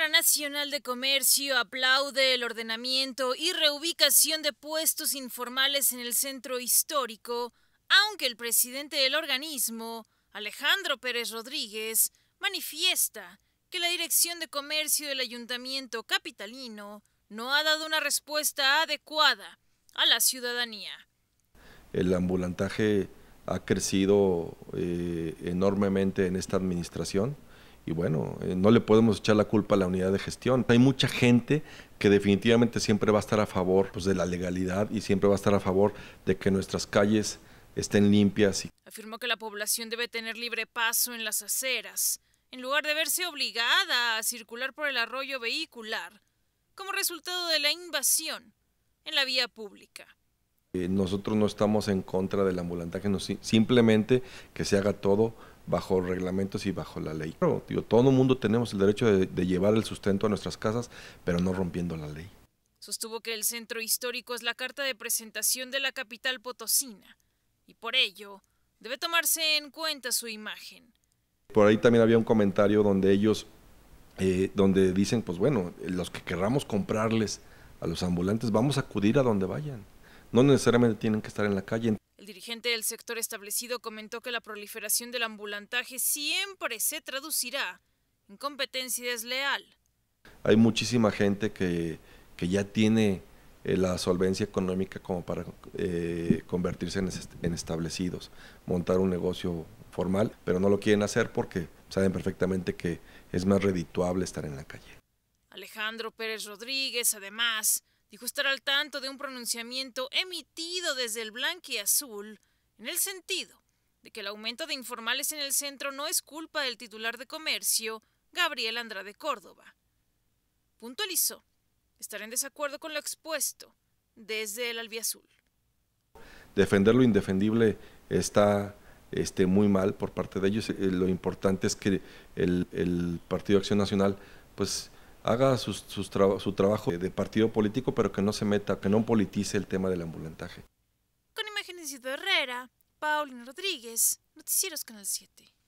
La Nacional de Comercio aplaude el ordenamiento y reubicación de puestos informales en el centro histórico, aunque el presidente del organismo, Alejandro Pérez Rodríguez, manifiesta que la Dirección de Comercio del Ayuntamiento Capitalino no ha dado una respuesta adecuada a la ciudadanía. El ambulantaje ha crecido eh, enormemente en esta administración y bueno, eh, no le podemos echar la culpa a la unidad de gestión. Hay mucha gente que definitivamente siempre va a estar a favor pues, de la legalidad y siempre va a estar a favor de que nuestras calles estén limpias. Afirmó que la población debe tener libre paso en las aceras, en lugar de verse obligada a circular por el arroyo vehicular, como resultado de la invasión en la vía pública. Eh, nosotros no estamos en contra del ambulantaje, simplemente que se haga todo bajo reglamentos y bajo la ley. todo el mundo tenemos el derecho de, llevar el sustento a nuestras casas, pero no rompiendo la ley. Sostuvo que el centro histórico es la carta de presentación de la capital potosina y por ello debe tomarse en cuenta su imagen. Por ahí también había un comentario donde ellos, eh, donde dicen, pues bueno, los que querramos comprarles a los ambulantes, vamos a acudir a donde vayan. No necesariamente tienen que estar en la calle. El dirigente del sector establecido comentó que la proliferación del ambulantaje siempre se traducirá en competencia desleal. Hay muchísima gente que, que ya tiene eh, la solvencia económica como para eh, convertirse en, en, establecidos, montar un negocio formal, pero no lo quieren hacer porque saben perfectamente que es más redituable estar en la calle. Alejandro Pérez Rodríguez, además, dijo estar al tanto de un pronunciamiento emitido desde el Azul en el sentido de que el aumento de informales en el centro no es culpa del titular de comercio, Gabriel Andrade Córdoba. Puntualizó estar en desacuerdo con lo expuesto desde el albiazul. Defender lo indefendible está este, muy mal por parte de ellos. Eh, lo importante es que el, el Partido Acción Nacional pues haga su trabajo de partido político, pero que no se meta, que no politice el tema del ambulantaje. Con imágenes de Herrera, Paulina Rodríguez, Noticieros Canal 7.